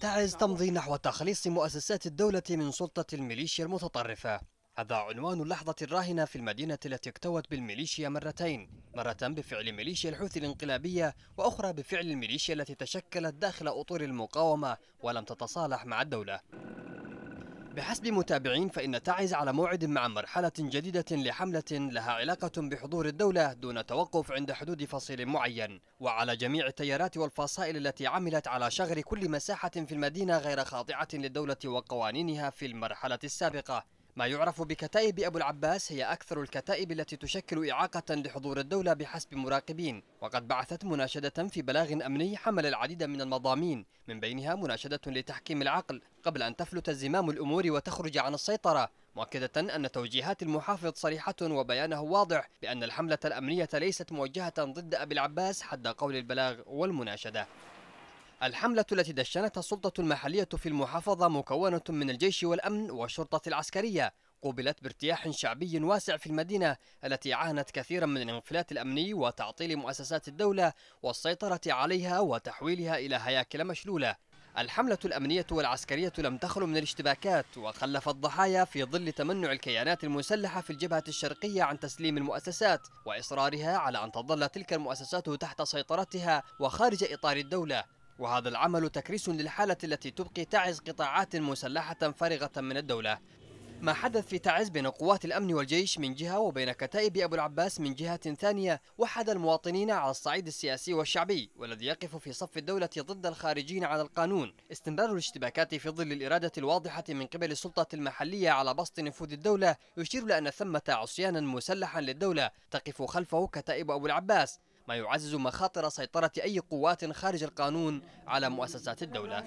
تعز تمضي نحو تخليص مؤسسات الدولة من سلطة الميليشيا المتطرفة هذا عنوان اللحظة الراهنة في المدينة التي اكتوت بالميليشيا مرتين مرة بفعل ميليشيا الحوثي الانقلابية وأخرى بفعل الميليشيا التي تشكلت داخل أطور المقاومة ولم تتصالح مع الدولة بحسب متابعين فإن تعز على موعد مع مرحلة جديدة لحملة لها علاقة بحضور الدولة دون توقف عند حدود فصيل معين وعلى جميع التيارات والفصائل التي عملت على شغر كل مساحة في المدينة غير خاضعة للدولة وقوانينها في المرحلة السابقة ما يعرف بكتائب أبو العباس هي أكثر الكتائب التي تشكل إعاقة لحضور الدولة بحسب مراقبين وقد بعثت مناشدة في بلاغ أمني حمل العديد من المضامين من بينها مناشدة لتحكيم العقل قبل أن تفلت زمام الأمور وتخرج عن السيطرة مؤكدة أن توجيهات المحافظ صريحة وبيانه واضح بأن الحملة الأمنية ليست موجهة ضد أبي العباس حد قول البلاغ والمناشدة الحملة التي دشنتها السلطة المحلية في المحافظة مكونة من الجيش والأمن والشرطة العسكرية قوبلت بارتياح شعبي واسع في المدينة التي عانت كثيرا من الانفلات الأمني وتعطيل مؤسسات الدولة والسيطرة عليها وتحويلها إلى هياكل مشلولة الحملة الأمنية والعسكرية لم تخلو من الاشتباكات وخلفت ضحايا في ظل تمنع الكيانات المسلحة في الجبهة الشرقية عن تسليم المؤسسات وإصرارها على أن تظل تلك المؤسسات تحت سيطرتها وخارج إطار الدولة وهذا العمل تكريس للحالة التي تبقي تعز قطاعات مسلحة فارغة من الدولة ما حدث في تعز بين قوات الأمن والجيش من جهة وبين كتائب أبو العباس من جهة ثانية وحد المواطنين على الصعيد السياسي والشعبي والذي يقف في صف الدولة ضد الخارجين على القانون استمرار الاشتباكات في ظل الإرادة الواضحة من قبل السلطة المحلية على بسط نفوذ الدولة يشير لأن ثمة عصيانا مسلحا للدولة تقف خلفه كتائب أبو العباس ما يعزز مخاطر سيطرة أي قوات خارج القانون على مؤسسات الدولة